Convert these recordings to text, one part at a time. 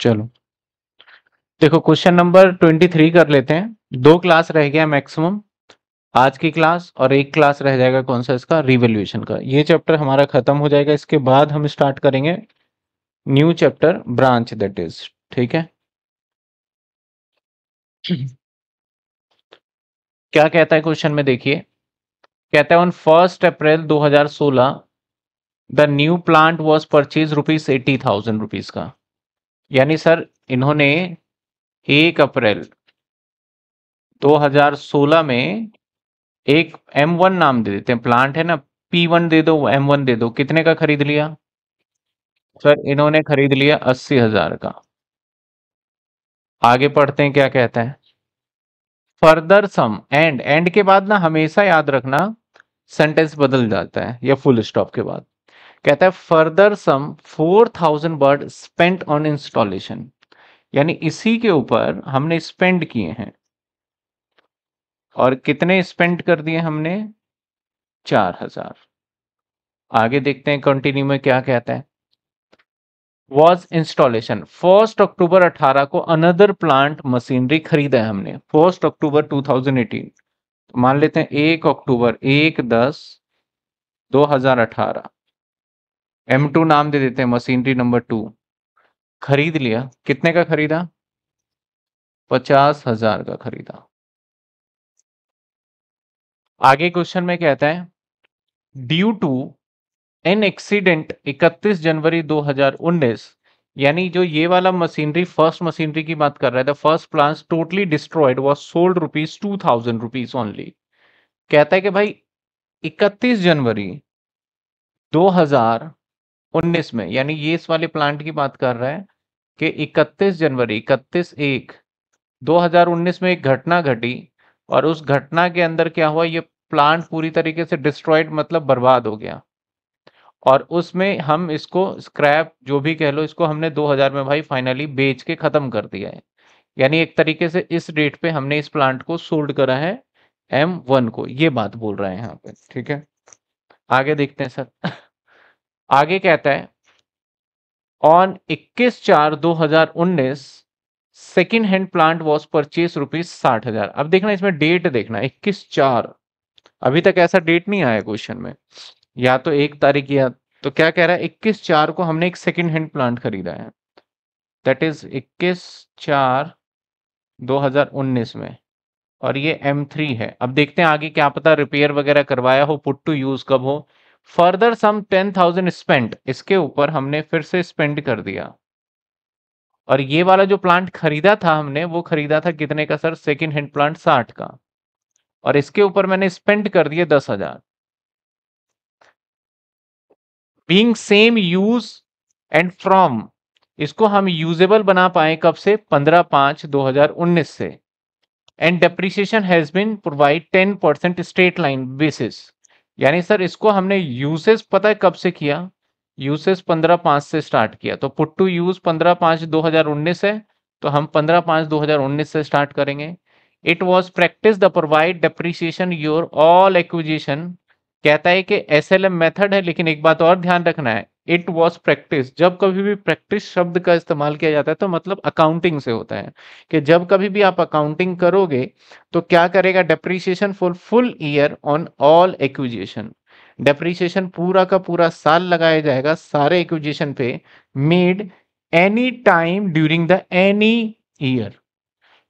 चलो देखो question number twenty three कर लेते हैं दो क्लास रह गया मैक्सिमम आज की क्लास और एक क्लास रह जाएगा कौन सा इसका रिवेल्यूशन का ये चैप्टर हमारा खत्म हो जाएगा इसके बाद हम स्टार्ट करेंगे new chapter branch that is ठीक है क्या कहता है क्वेश्चन में देखिए कहता है on first April 2016 the new plant was purchase rupees eighty thousand rupees का यानी सर इन्होंने एक अप्रैल 2016 में एक M1 नाम दे देते हैं प्लांट है ना P1 दे दो M1 दे दो कितने का खरीद लिया सर इन्होंने खरीद लिया अस्सी हजार का आगे पढ़ते हैं क्या कहते हैं फर्दर सम एंड एंड के बाद ना हमेशा याद रखना सेंटेंस बदल जाता है या फुल स्टॉप के बाद कहता है further sum 4000 were spent on installation यानी इसी के ऊपर हमने स्पेंड किए हैं और कितने स्पेंड कर दिए हमने चार हजार आगे देखते हैं कंटिन्यू में क्या कहता है वॉज इंस्टॉलेशन फर्स्ट अक्टूबर 18 को अनदर प्लांट मशीनरी खरीदा है हमने फर्स्ट अक्टूबर 2018 मान लेते हैं एक अक्टूबर एक दस 2018 एम टू नाम दे देते हैं मशीनरी नंबर टू खरीद लिया कितने का खरीदा पचास हजार का खरीदा आगे क्वेश्चन में कहता है due to an accident 31 January 2019 यानी जो ये वाला मशीनरी फर्स्ट मशीनरी की बात कर रहा है first plant totally destroyed was sold rupees two thousand rupees only कहता है कि भाई 31 जनवरी हजार उन्नीस में यानी ये इस वाले प्लांट की बात कर रहा है कि इकतीस जनवरी इकतीस एक 2019 में एक घटना घटी और उस घटना के अंदर क्या हुआ ये प्लांट पूरी तरीके से डिस्ट्रॉयड मतलब बर्बाद हो गया और उसमें हम इसको स्क्रैप जो भी कह लो इसको हमने 2000 में भाई फाइनली बेच के ख़त्म कर दिया है यानी एक तरीके से इस रेट पे हमने इस प्लांट को सोल्ड करा है एम वन को ये बात बोल रहे हैं यहाँ पे ठीक है आगे देखते हैं सर आगे कहता है ऑन 21 चार 2019 second hand plant was purchase rupees साठ हजार अब देखना इसमें डेट देखना 21 चार अभी तक ऐसा डेट नहीं आया क्वेश्चन में या तो एक तारीख या तो क्या कह रहा है 21 चार को हमने एक सेकेंड हैंड प्लांट खरीदा है दैट इज 21 चार 2019 में और ये M3 है अब देखते हैं आगे क्या पता रिपेयर वगैरह करवाया हो पुट टू यूज कब हो further sum ten thousand spend इसके ऊपर हमने फिर से स्पेंड कर दिया और ये वाला जो प्लांट खरीदा था हमने वो खरीदा था कितने का सर सेकेंड हैंड प्लांट साठ का और इसके ऊपर मैंने स्पेंड कर दिया दस हजार being same use and from इसको हम यूजेबल बना पाए कब से पंद्रह पांच दो हजार उन्नीस से and depreciation has been provide ten percent straight line basis यानी सर इसको हमने यूसेज पता है कब से किया यूसेज पंद्रह पांच से स्टार्ट किया तो पुट टू यूज पंद्रह पांच दो हजार उन्नीस है तो हम पंद्रह पांच दो हजार उन्नीस से स्टार्ट करेंगे it was practice the provide depreciation your all acquisition कहता है कि एस एल एम मेथड है लेकिन एक बात और ध्यान रखना है इट वॉज प्रैक्टिस जब कभी भी प्रैक्टिस शब्द का इस्तेमाल किया जाता है तो मतलब अकाउंटिंग से होता है कि जब कभी भी आप अकाउंटिंग करोगे तो क्या करेगा depreciation for full year on all acquisition depreciation पूरा का पूरा साल लगाया जाएगा सारे एक्विजिएशन पे made any time during the any year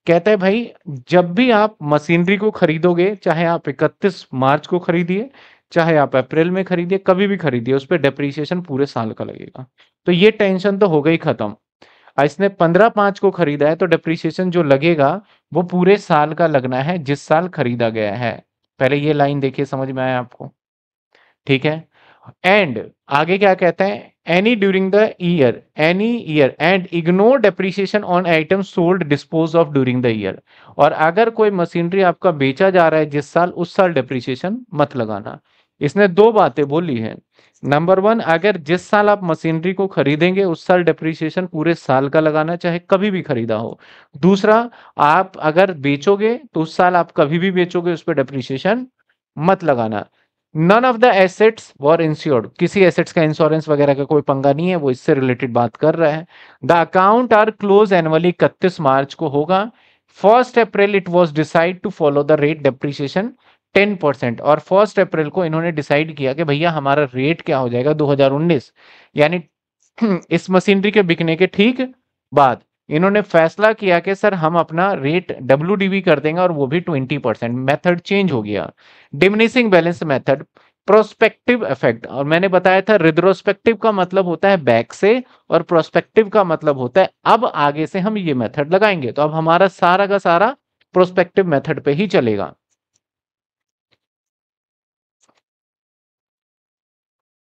कहते हैं भाई जब भी आप मशीनरी को खरीदोगे चाहे आप 31 मार्च को खरीदिए चाहे आप अप्रैल में खरीदिए कभी भी खरीदिए उस पर डेप्रीसिएशन पूरे साल का लगेगा तो ये टेंशन तो हो गई खत्म इसने पंद्रह पांच को खरीदा है तो डेप्रीसिएशन जो लगेगा वो पूरे साल का लगना है जिस साल खरीदा गया है पहले ये लाइन देखिए समझ में आया आपको ठीक है एंड आगे क्या कहते हैं any during the year any year end ignore depreciation on item sold dispose of during the year और अगर कोई मशीनरी आपका बेचा जा रहा है जिस साल उस साल डेप्रिसिएशन मत लगाना इसने दो बातें बोली हैं नंबर वन अगर जिस साल आप मशीनरी को खरीदेंगे उस साल डिप्रिसिएशन पूरे साल का लगाना चाहे कभी भी खरीदा हो दूसरा आप अगर बेचोगे तो उस साल आप कभी भी बेचोगे उस पर डेप्रीशिएशन मत लगाना none of the assets were insured किसी एसेट्स का इंश्योरेंस वगैरह का कोई पंगा नहीं है वो इससे रिलेटेड बात कर रहा है the account are close annually इकतीस मार्च को होगा first April it was decide to follow the rate depreciation ten percent और फर्स्ट अप्रैल को इन्होंने डिसाइड किया कि भैया हमारा रेट क्या हो जाएगा 2019 यानी इस मशीनरी के बिकने के ठीक बाद इन्होंने फैसला किया कि सर हम अपना रेट डब्ल्यू कर देंगे और वो भी ट्वेंटी परसेंट मैथड चेंज हो गया diminishing balance method prospective effect और मैंने बताया था रिद्रोस्पेक्टिव का मतलब होता है बैक से और प्रोस्पेक्टिव का मतलब होता है अब आगे से हम ये मेथड लगाएंगे तो अब हमारा सारा का सारा प्रोस्पेक्टिव मेथड पे ही चलेगा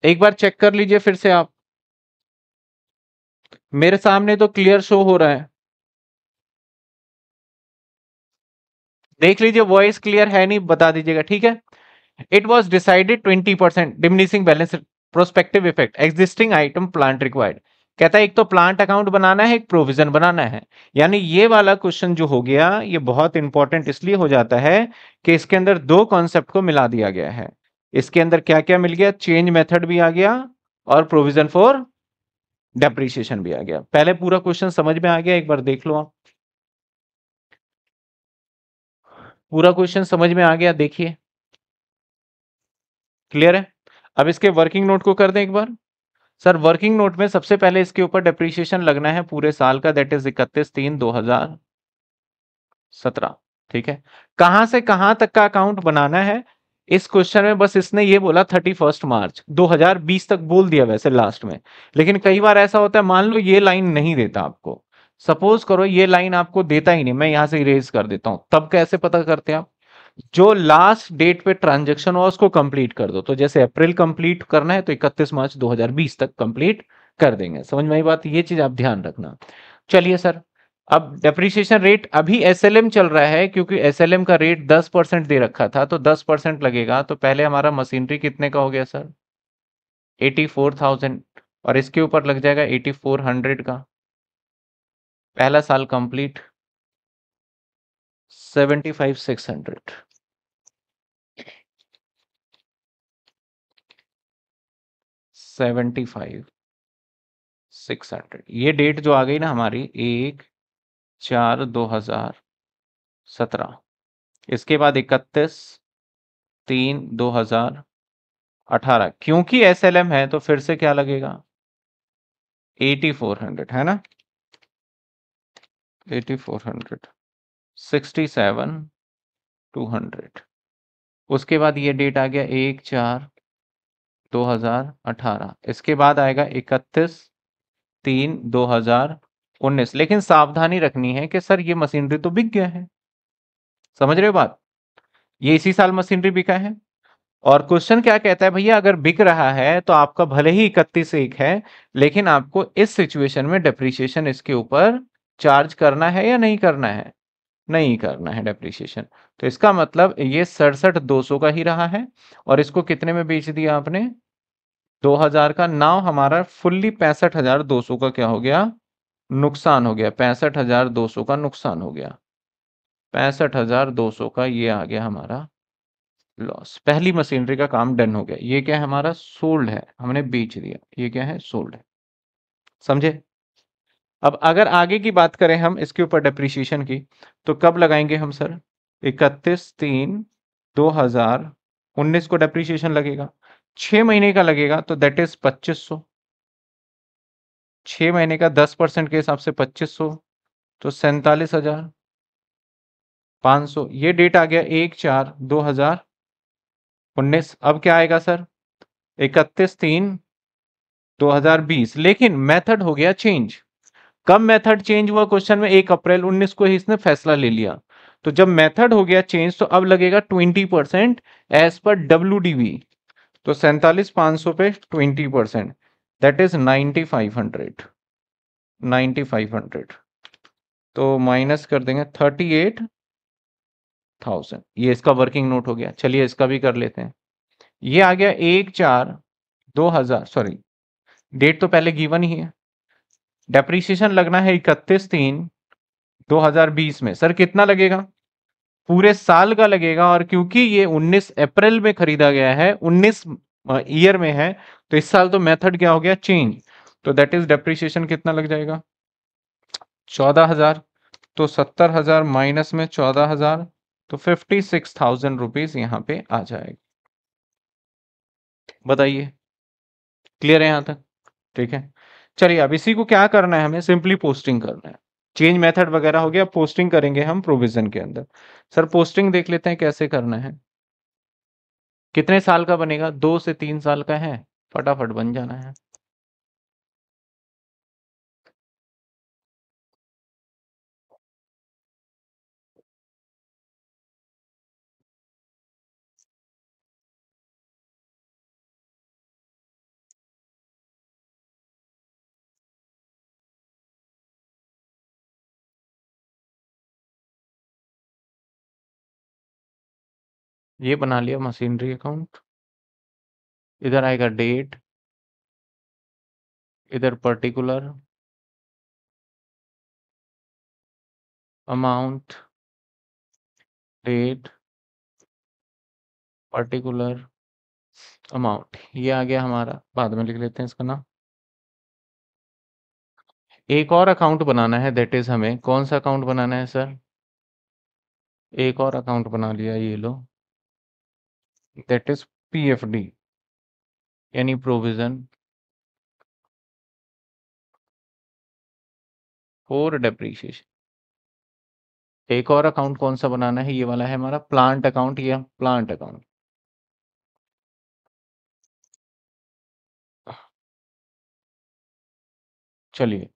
एक बार चेक कर लीजिए फिर से आप मेरे सामने तो क्लियर शो हो रहा है देख लीजिए वॉइस क्लियर है नहीं बता दीजिएगा ठीक है it was decided twenty percent diminishing balance prospective effect existing item plant required कहता है एक तो प्लांट अकाउंट बनाना है एक प्रोविजन बनाना है यानी ये वाला क्वेश्चन जो हो गया ये बहुत इंपॉर्टेंट इसलिए हो जाता है कि इसके अंदर दो कॉन्सेप्ट को मिला दिया गया है इसके अंदर क्या क्या मिल गया चेंज मेथड भी आ गया और प्रोविजन फॉर डेप्रिसिएशन भी आ गया पहले पूरा क्वेश्चन समझ में आ गया एक बार देख लो आप पूरा क्वेश्चन समझ में आ गया देखिए क्लियर है अब इसके वर्किंग नोट को कर दें एक बार सर वर्किंग नोट में सबसे पहले इसके ऊपर डेप्रिसिएशन लगना है पूरे साल का दैट इज इकतीस तीन दो हजार सत्रह ठीक है कहां से कहां तक का अकाउंट बनाना है इस क्वेश्चन में बस इसने ये बोला थर्टी फर्स्ट मार्च 2020 तक बोल दिया वैसे लास्ट में लेकिन कई बार ऐसा होता है मान लो ये लाइन नहीं देता आपको सपोज करो ये लाइन आपको देता ही नहीं मैं यहां से इरेज कर देता हूं तब कैसे पता करते हैं आप जो लास्ट डेट पे ट्रांजेक्शन हुआ उसको कंप्लीट कर दो तो जैसे अप्रैल कंप्लीट करना है तो इकतीस मार्च दो तक कंप्लीट कर देंगे समझ में आई बात ये चीज आप ध्यान रखना चलिए सर अब डेप्रिसिएशन रेट अभी एस चल रहा है क्योंकि एस का रेट दस परसेंट दे रखा था तो दस परसेंट लगेगा तो पहले हमारा मशीनरी कितने का हो गया सर एटी फोर थाउजेंड और इसके ऊपर लग जाएगा एटी फोर हंड्रेड का पहला साल complete seventy five six hundred seventy five six hundred ये डेट जो आ गई ना हमारी एक चार दो हजार सत्रह इसके बाद इकतीस तीन दो हजार अठारह क्योंकि एस एल एम है तो फिर से क्या लगेगा एटी फोर हंड्रेड है ना eighty four hundred sixty seven two hundred उसके बाद ये डेट आ गया एक चार दो हजार अठारह इसके बाद आएगा इकतीस तीन दो हजार उन्नीस लेकिन सावधानी रखनी है कि सर ये मशीनरी तो बिक गया है समझ रहे हो बात ये इसी साल मशीनरी बिका है और क्वेश्चन क्या कहता है भैया अगर बिक रहा है तो आपका भले ही इकतीस एक है लेकिन आपको इस सिचुएशन में डेप्रिसिएशन इसके ऊपर चार्ज करना है या नहीं करना है नहीं करना है डेप्रिसिएशन तो इसका मतलब ये सड़सठ दो सौ का ही रहा है और इसको कितने में बेच दिया आपने दो हजार का नाव हमारा फुल्ली पैंसठ हजार दो सौ का क्या हो गया नुकसान हो गया पैंसठ हजार दो सौ का नुकसान हो गया पैंसठ हजार दो सौ का ये आ गया हमारा लॉस पहली मशीनरी का काम डन हो गया ये क्या है हमारा सोल्ड है हमने बेच दिया ये क्या है सोल्ड है समझे अब अगर आगे की बात करें हम इसके ऊपर डिप्रिसिएशन की तो कब लगाएंगे हम सर इकतीस तीन दो हजार उन्नीस को डेप्रिसिएशन लगेगा छह महीने का लगेगा तो दैट इज पच्चीस सौ छः महीने का दस परसेंट के हिसाब से पच्चीस सौ तो सैंतालीस हजार पाँच सौ ये डेट आ गया एक चार दो हजार उन्नीस अब क्या आएगा सर इकतीस तीन दो हजार बीस लेकिन मेथड हो गया चेंज कब मेथड चेंज हुआ क्वेश्चन में एक अप्रैल उन्नीस को ही इसने फैसला ले लिया तो जब मेथड हो गया चेंज तो अब लगेगा ट्वेंटी परसेंट एज पर डब्ल्यू तो सैंतालीस पाँच सौ पे twenty percent that is five hundred तो माइनस कर देंगे थाउजेंड ये इसका वर्किंग नोट हो गया चलिए इसका भी कर लेते हैं ये आ गया एक चार दो हजार सॉरी डेट तो पहले गिवन ही है डेप्रिसिएशन लगना है इकतीस तीन दो हजार बीस में सर कितना लगेगा पूरे साल का लगेगा और क्योंकि ये 19 अप्रैल में खरीदा गया है 19 ईयर में है तो इस साल तो मेथड क्या हो गया चेंज तो दैट इज डेप्रिसिएशन कितना लग जाएगा चौदह हजार तो सत्तर हजार माइनस में चौदह हजार तो फिफ्टी सिक्स थाउजेंड रुपीज यहाँ पे आ जाएगा बताइए क्लियर है यहां तक ठीक है चलिए अब इसी को क्या करना है हमें सिंपली पोस्टिंग करना है चेंज मेथड वगैरह हो गया पोस्टिंग करेंगे हम प्रोविजन के अंदर सर पोस्टिंग देख लेते हैं कैसे करना है कितने साल का बनेगा दो से तीन साल का है फटाफट बन जाना है ये बना लिया मशीनरी अकाउंट इधर आएगा डेट इधर particular amount date particular amount ये आ गया हमारा बाद में लिख लेते हैं इसका नाम एक और अकाउंट बनाना है दैट इज हमें कौन सा अकाउंट बनाना है सर एक और अकाउंट बना लिया ये लो that is PFD any provision for depreciation एक और अकाउंट कौन सा बनाना है ये वाला है हमारा प्लांट अकाउंट या प्लांट अकाउंट चलिए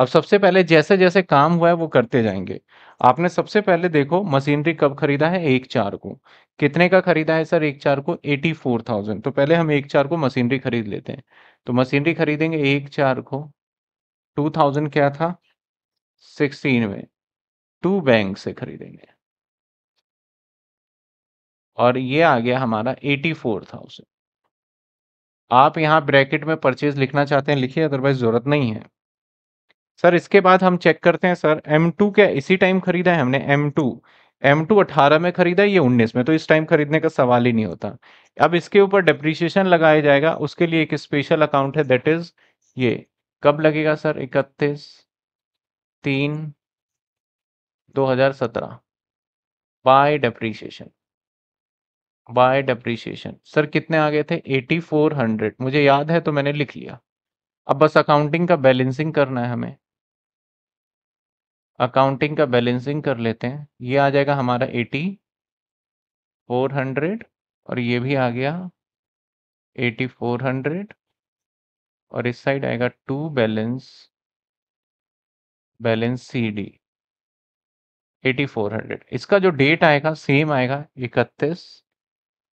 अब सबसे पहले जैसे जैसे काम हुआ है वो करते जाएंगे आपने सबसे पहले देखो मशीनरी कब खरीदा है एक चार को कितने का खरीदा है सर एक चार को एटी फोर थाउजेंड तो पहले हम एक चार को मशीनरी खरीद लेते हैं तो मशीनरी खरीदेंगे एक चार को टू थाउजेंड क्या था सिक्सटीन में टू बैंक से खरीदेंगे और ये आ गया हमारा एटी फोर थाउजेंड आप यहाँ ब्रैकेट में परचेज लिखना चाहते हैं लिखिए अदरवाइज जरूरत नहीं है सर इसके बाद हम चेक करते हैं सर एम टू क्या इसी टाइम खरीदा है हमने एम टू एम टू अठारह में खरीदा है ये उन्नीस में तो इस टाइम खरीदने का सवाल ही नहीं होता अब इसके ऊपर डिप्रिशिएशन लगाया जाएगा उसके लिए एक स्पेशल अकाउंट है दैट इज ये कब लगेगा सर इकतीस तीन दो हजार सत्रह by depreciation by depreciation sir कितने आ गए थे एटी फोर हंड्रेड मुझे याद है तो मैंने लिख लिया अब बस अकाउंटिंग का बैलेंसिंग करना है हमें अकाउंटिंग का बैलेंसिंग कर लेते हैं ये आ जाएगा हमारा एटी फोर हंड्रेड और ये भी आ गया एटी फोर हंड्रेड और इस साइड आएगा to balance balance C D eighty four hundred इसका जो डेट आएगा सेम आएगा इकतीस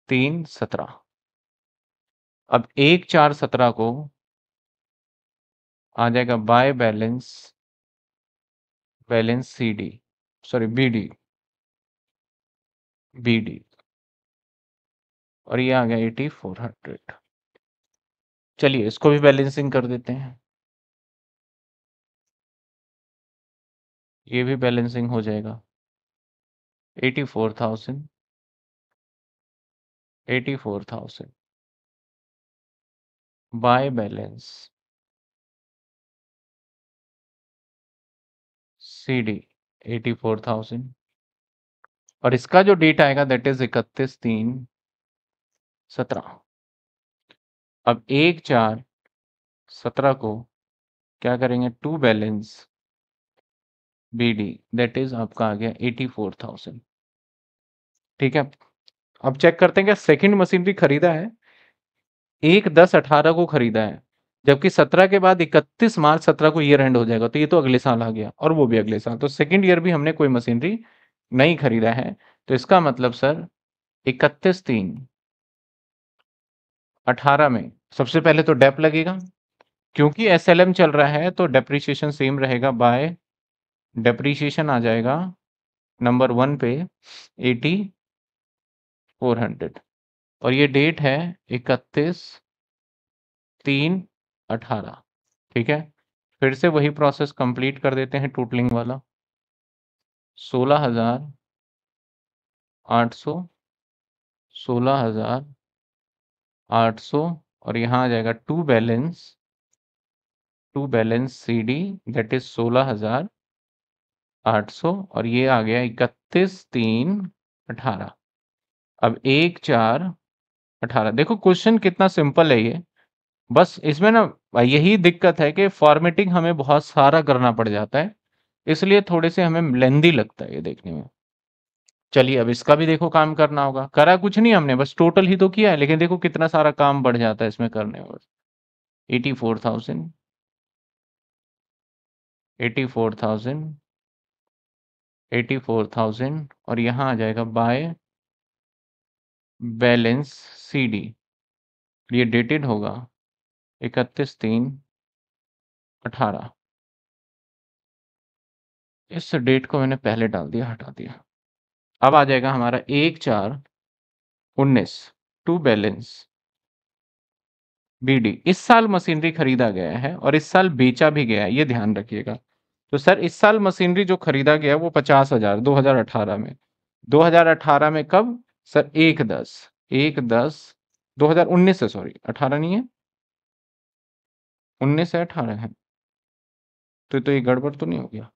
तीन सत्रह अब एक चार सत्रह को आ जाएगा by balance balance C D sorry B D B D और ये आ गया एटी फोर हंड्रेड चलिए इसको भी बैलेंसिंग कर देते हैं ये भी बैलेंसिंग हो जाएगा eighty four thousand eighty four thousand by balance C D eighty four thousand और इसका जो डेट आएगा दैट इज इकतीस तीन सत्रह अब एक चार सत्रह को क्या करेंगे to balance B D that is आपका आ गया एटी फोर थाउजेंड ठीक है अब चेक करते हैं क्या सेकंड मशीन भी खरीदा है एक दस अठारह को खरीदा है जबकि सत्रह के बाद इकतीस मार्च सत्रह को ईयर एंड हो जाएगा तो ये तो अगले साल आ गया और वो भी अगले साल तो सेकेंड ईयर भी हमने कोई मशीनरी नहीं खरीदा है तो इसका मतलब सर इकतीस तीन अठारह में सबसे पहले तो डेप लगेगा क्योंकि एस चल रहा है तो डेप्रीशिएशन सेम रहेगा बाय डेप्रीशिएशन आ जाएगा नंबर वन पे एटी फोर हंड्रेड और ये डेट है इकतीस तीन अठारह ठीक है फिर से वही प्रोसेस कंप्लीट कर देते हैं टोटलिंग वाला सोलह हजार आठ सौ सोलह हजार आठ सौ और यहाँ आ जाएगा to balance to balance C D that is सोलह हजार आठ सौ और ये आ गया इकतीस तीन अठारह अब एक चार अठारह देखो क्वेश्चन कितना सिंपल है ये बस इसमें ना यही दिक्कत है कि फॉर्मेटिंग हमें बहुत सारा करना पड़ जाता है इसलिए थोड़े से हमें लेंदी लगता है ये देखने में चलिए अब इसका भी देखो काम करना होगा करा कुछ नहीं हमने बस टोटल ही तो किया है लेकिन देखो कितना सारा काम बढ़ जाता है इसमें करने में eighty four thousand eighty four thousand eighty four thousand और यहाँ आ जाएगा बाय बैलेंस सीडी ये डेटेड होगा इकतीस तीन अठारह इस डेट को मैंने पहले डाल दिया हटा दिया अब आ जाएगा हमारा एक चार उन्नीस टू बैलेंस बीडी इस साल मशीनरी खरीदा गया है और इस साल बेचा भी गया है ये ध्यान रखिएगा तो सर इस साल मशीनरी जो खरीदा गया वो पचास हजार दो हजार अठारह में दो हजार अठारह में कब सर एक दस एक दस दो हजार उन्नीस है सॉरी अठारह नहीं है उन्नीस से अठारह है तो तो ये गड़बड़ तो नहीं हो गया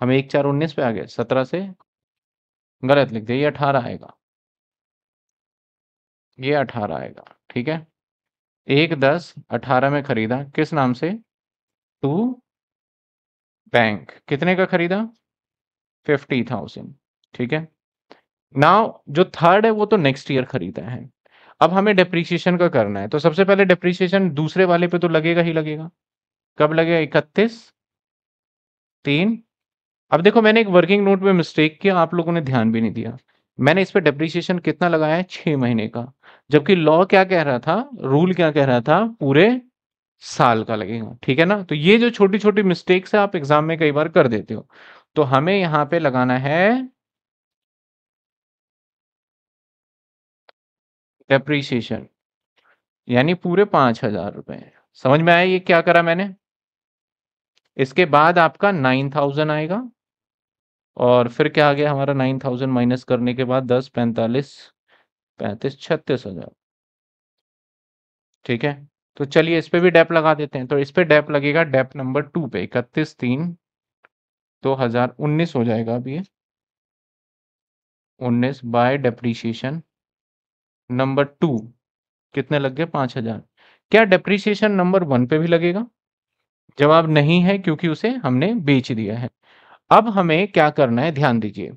हम एक चार उन्नीस पे आ गए सत्रह से गलत लिख दिया ये अठारह आएगा ये अठारह आएगा ठीक है एक दस अठारह में खरीदा किस नाम से टू बैंक कितने का खरीदा फिफ्टी थाउजेंड ठीक है नाउ जो थर्ड है वो तो नेक्स्ट ईयर खरीदा है अब हमें डेप्रीसिएशन का करना है तो सबसे पहले डेप्रीसिएशन दूसरे वाले पे तो लगेगा ही लगेगा कब लगेगा इकतीस तीन अब देखो मैंने एक वर्किंग नोट में मिस्टेक किया आप लोगों ने ध्यान भी नहीं दिया मैंने इस पर डेप्रीसिएशन कितना लगाया है छह महीने का जबकि लॉ क्या कह रहा था रूल क्या कह रहा था पूरे साल का लगेगा ठीक है ना तो ये जो छोटी छोटी मिस्टेक्स है आप एग्जाम में कई बार कर देते हो तो हमें यहाँ पे लगाना है डेप्रीसिएशन यानी पूरे पांच हजार रुपए समझ में आया ये क्या करा मैंने इसके बाद आपका नाइन थाउजेंड आएगा और फिर क्या आ गया हमारा नाइन थाउजेंड माइनस करने के बाद दस पैंतालीस पैंतीस छत्तीस हजार ठीक है तो चलिए इस पे भी डेप लगा देते हैं तो इस पे डेप लगेगा डेप नंबर टू पे इकतीस तीन दो हजार उन्नीस हो जाएगा अभी उन्नीस बाय डेप्रीशिएशन नंबर टू कितने लग गए पांच हजार क्या डेप्रिसिएशन नंबर वन पे भी लगेगा जवाब नहीं है क्योंकि उसे हमने बेच दिया है अब हमें क्या करना है ध्यान दीजिए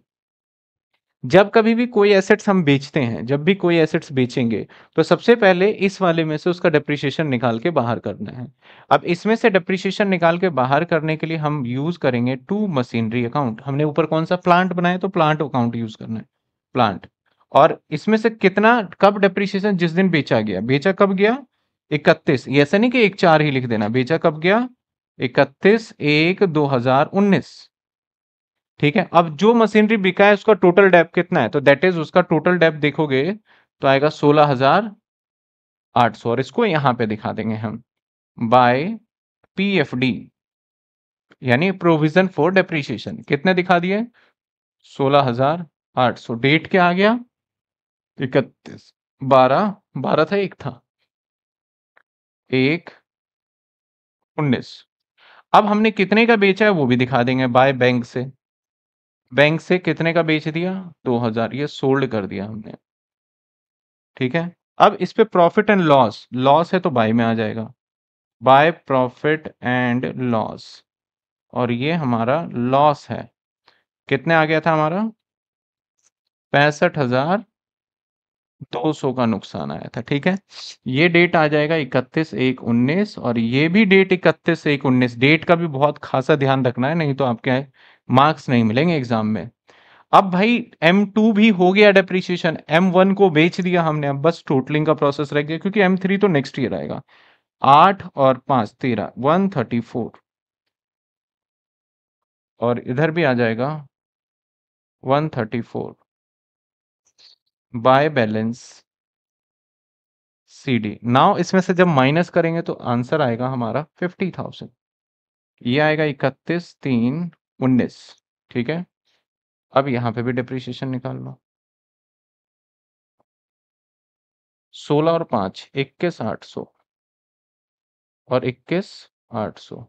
जब कभी भी कोई एसेट्स हम बेचते हैं जब भी कोई एसेट्स बेचेंगे तो सबसे पहले इस वाले में से उसका डिप्रिशिएशन निकाल के बाहर करना है अब इसमें से डिप्रिशिएशन निकाल के बाहर करने के लिए हम यूज करेंगे टू मशीनरी अकाउंट हमने ऊपर कौन सा प्लांट बनाया तो प्लांट अकाउंट यूज करना है प्लांट और इसमें से कितना कब डेप्रिसिएशन जिस दिन बेचा गया बेचा कब गया इकतीस ऐसा नहीं कि एक चार ही लिख देना बेचा कब गया इकतीस एक दो हजार उन्नीस ठीक है अब जो मशीनरी बिका है उसका टोटल डेप कितना है तो दैट इज उसका टोटल डेप देखोगे तो आएगा सोलह हजार आठ सौ और इसको यहां पे दिखा देंगे हम बाय पीएफडी यानी प्रोविजन फॉर डेप्रीशिएशन कितने दिखा दिए सोलह हजार आठ सौ डेट क्या आ गया इकतीस बारह बारह था एक था एक उन्नीस अब हमने कितने का बेचा है वो भी दिखा देंगे बाय बैंक से बैंक से कितने का बेच दिया दो हजार ये सोल्ड कर दिया हमने ठीक है अब इस पे प्रॉफिट एंड लॉस लॉस है तो बाय में आ जाएगा बाय प्रॉफिट एंड लॉस और ये हमारा लॉस है कितने आ गया था हमारा पैंसठ हजार 200 का नुकसान आया था ठीक है ये डेट आ जाएगा इकतीस एक उन्नीस और ये भी डेट इकतीस एक उन्नीस डेट का भी बहुत खासा ध्यान रखना है नहीं तो आपके मार्क्स नहीं मिलेंगे एग्जाम में अब भाई M2 भी हो गया डेप्रिसिएशन M1 को बेच दिया हमने अब बस टोटलिंग का प्रोसेस रह गया क्योंकि M3 तो नेक्स्ट ईयर आएगा आठ और पांच तेरह वन थर्टी फोर और इधर भी आ जाएगा one thirty four by balance C D now इसमें से जब माइनस करेंगे तो आंसर आएगा हमारा फिफ्टी थाउजेंड ये आएगा इकतीस तीन उन्नीस ठीक है अब यहां पे भी डिप्रीशिएशन निकाल लो सोलह और पांच इक्कीस आठ सौ और इक्कीस आठ सौ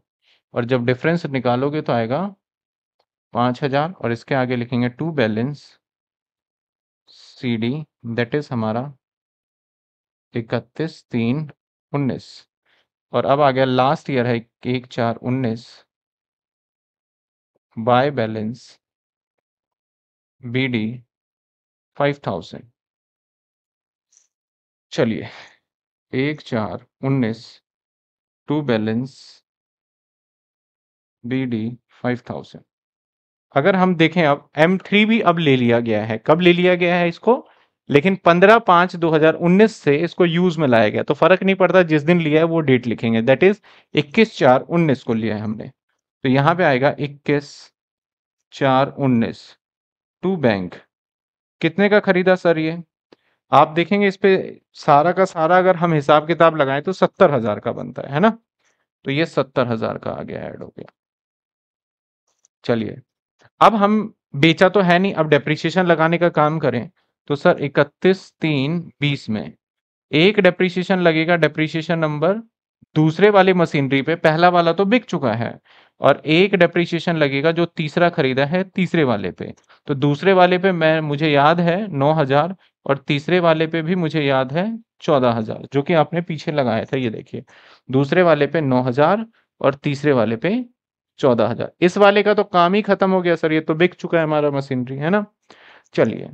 और जब डिफरेंस निकालोगे तो आएगा पांच हजार और इसके आगे लिखेंगे to balance C D that is हमारा इकतीस तीन उन्नीस और अब आ गया लास्ट ईयर है एक चार उन्नीस by balance B D five thousand चलिए एक चार उन्नीस to balance B D five thousand अगर हम देखें अब एम थ्री भी अब ले लिया गया है कब ले लिया गया है इसको लेकिन 15 पांच 2019 से इसको यूज में लाया गया तो फर्क नहीं पड़ता जिस दिन लिया है वो डेट लिखेंगे दैट इज 21 चार 19 को लिया है हमने तो यहां पे आएगा 21 चार 19 टू बैंक कितने का खरीदा सर ये आप देखेंगे इस पे सारा का सारा अगर हम हिसाब किताब लगाएं तो सत्तर हजार का बनता है, है ना तो ये सत्तर हजार का आ गया एड हो गया चलिए अब हम बेचा तो है नहीं अब डेप्रिसिएशन लगाने का काम करें तो सर इकतीस तीन बीस में एक डेप्रिसिएशन लगेगा डेप्रिसिएशन नंबर दूसरे वाले मशीनरी पे पहला वाला तो बिक चुका है और एक डेप्रिसिएशन लगेगा जो तीसरा खरीदा है तीसरे वाले पे तो दूसरे वाले पे मैं मुझे याद है नौ हजार और तीसरे वाले पे भी मुझे याद है चौदह हजार जो कि आपने पीछे लगाया था ये देखिए दूसरे वाले पे नौ हजार और तीसरे वाले पे चौदह हजार इस वाले का तो काम ही खत्म हो गया सर ये तो बिक चुका है हमारा मशीनरी है ना चलिए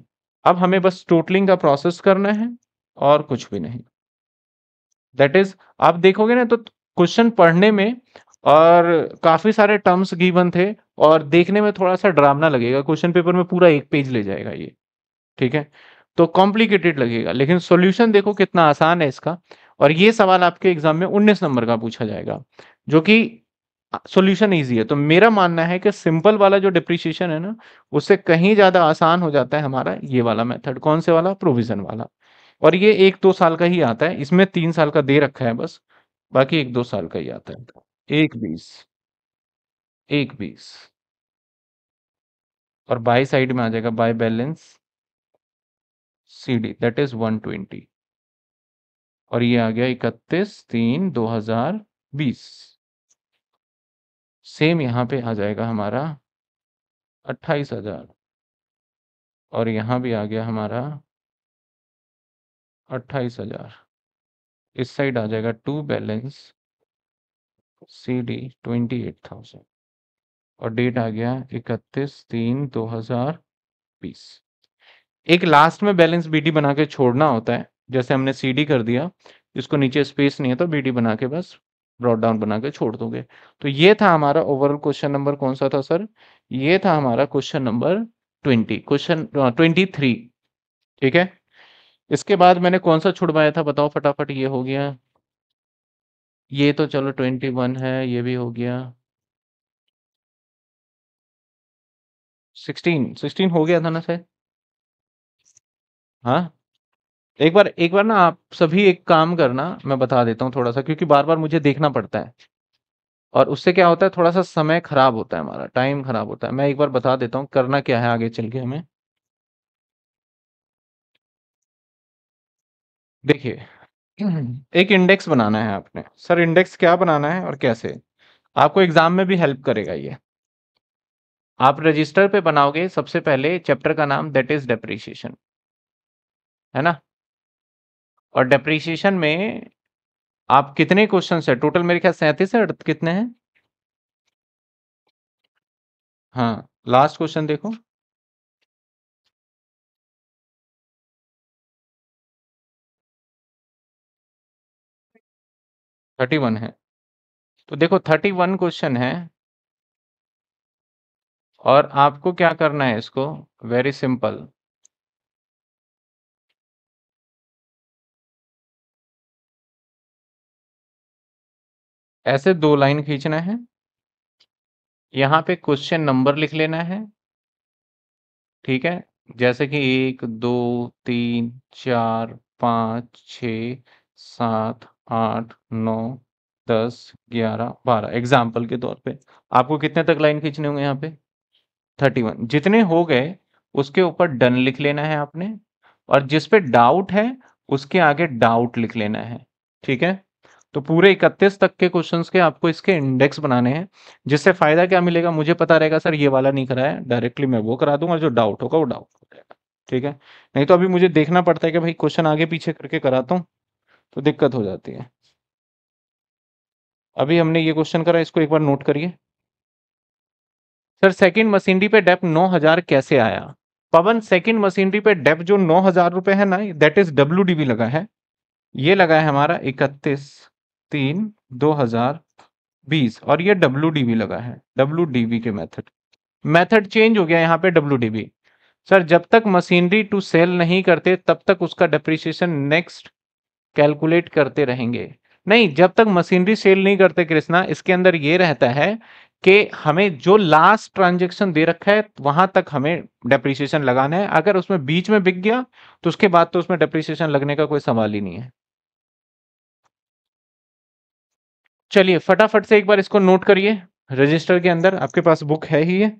अब हमें बस टोटलिंग का प्रोसेस करना है और कुछ भी नहीं दैट इज आप देखोगे ना तो क्वेश्चन पढ़ने में और काफी सारे टर्म्स गिवन थे और देखने में थोड़ा सा ड्रामना लगेगा क्वेश्चन पेपर में पूरा एक पेज ले जाएगा ये ठीक है तो कॉम्प्लिकेटेड लगेगा लेकिन सॉल्यूशन देखो कितना आसान है इसका और ये सवाल आपके एग्जाम में 19 नंबर का पूछा जाएगा जो कि सॉल्यूशन इजी है तो मेरा मानना है कि सिंपल वाला जो डिप्रिशिएशन है ना उससे कहीं ज़्यादा आसान हो जाता है हमारा ये वाला मेथड कौन से वाला प्रोविज़न वाला और ये एक दो साल का ही आता है इसमें तीन साल का दे रखा है बस बाकी एक दो साल का ही आता है एक बीस एक बीस और बाई साइड में आ जाएगा by balance C D that is one twenty और ये आ गया इकतीस तीन दो हजार बीस सेम यहाँ पे आ जाएगा हमारा अट्ठाईस हजार और यहाँ भी आ गया हमारा अट्ठाईस हजार इस साइड आ जाएगा to balance C D twenty eight thousand और डेट आ गया इकतीस तीन दो हजार बीस एक लास्ट में बैलेंस डी बना के छोड़ना होता है जैसे हमने सीडी कर दिया इसको नीचे स्पेस नहीं है तो बीडी बना के बस ब्रॉड डाउन बना के छोड़ दोगे तो ये था हमारा ओवरऑल क्वेश्चन नंबर कौन सा था सर ये था हमारा question number twenty question twenty three ठीक है इसके बाद मैंने कौन सा छुड़वाया था बताओ फटाफट ये हो गया ये तो चलो ट्वेंटी वन है ये भी हो गया सिक्सटीन सिक्सटीन हो गया था ना सर हाँ एक बार एक बार ना आप सभी एक काम करना मैं बता देता हूँ थोड़ा सा क्योंकि बार बार मुझे देखना पड़ता है और उससे क्या होता है थोड़ा सा समय खराब होता है हमारा टाइम खराब होता है मैं एक बार बता देता हूँ करना क्या है आगे चल के हमें देखिए एक इंडेक्स बनाना है आपने सर इंडेक्स क्या बनाना है और कैसे आपको एग्जाम में भी हेल्प करेगा ये आप रजिस्टर पे बनाओगे सबसे पहले चैप्टर का नाम दैट इज डेप्रिसिएशन है ना और डेप्रीशिएशन में आप कितने क्वेश्चन है टोटल मेरे ख्याल सैंतीस है कितने हैं हाँ लास्ट क्वेश्चन देखो थर्टी वन है तो देखो थर्टी वन क्वेश्चन है और आपको क्या करना है इसको वेरी सिंपल ऐसे दो लाइन खींचना है यहाँ पे क्वेश्चन नंबर लिख लेना है ठीक है जैसे कि एक दो तीन चार पाँच छ सात आठ नौ दस ग्यारह बारह एग्जाम्पल के तौर पे आपको कितने तक लाइन खींचने होंगे यहाँ पे थर्टी वन जितने हो गए उसके ऊपर डन लिख लेना है आपने और जिस पे डाउट है उसके आगे डाउट लिख लेना है ठीक है तो पूरे इकतीस तक के क्वेश्चन के आपको इसके इंडेक्स बनाने हैं जिससे फायदा क्या मिलेगा मुझे पता रहेगा सर ये वाला नहीं कराया डायरेक्टली मैं वो करा दूंगा जो डाउट होगा वो डाउट हो जाएगा ठीक है नहीं तो अभी मुझे देखना पड़ता है कि भाई क्वेश्चन आगे पीछे करके कराता हूँ तो दिक्कत हो जाती है अभी हमने ये क्वेश्चन करा इसको एक बार नोट करिए सर सेकेंड मशीनरी पे डेप नौ कैसे आया पवन सेकेंड मशीनरी पे डेप जो नौ हजार रुपए है ना दैट इज डब्ल्यू लगा है ये लगा है हमारा इकतीस तीन दो हजार बीस और ये डब्ल्यू डी बी लगा है डब्ल्यू डी बी के मेथड मेथड चेंज हो गया यहाँ पे डब्ल्यू डी बी सर जब तक मशीनरी टू सेल नहीं करते तब तक उसका डिप्रिसिएशन नेक्स्ट कैलकुलेट करते रहेंगे नहीं जब तक मशीनरी सेल नहीं करते कृष्णा इसके अंदर ये रहता है कि हमें जो लास्ट ट्रांजेक्शन दे रखा है वहां तक हमें डेप्रिसिएशन लगाना है अगर उसमें बीच में बिक गया तो उसके बाद तो उसमें डेप्रिसिएशन लगने का कोई सवाल ही नहीं है चलिए फटाफट से एक बार इसको नोट करिए रजिस्टर के अंदर आपके पास बुक है ही ये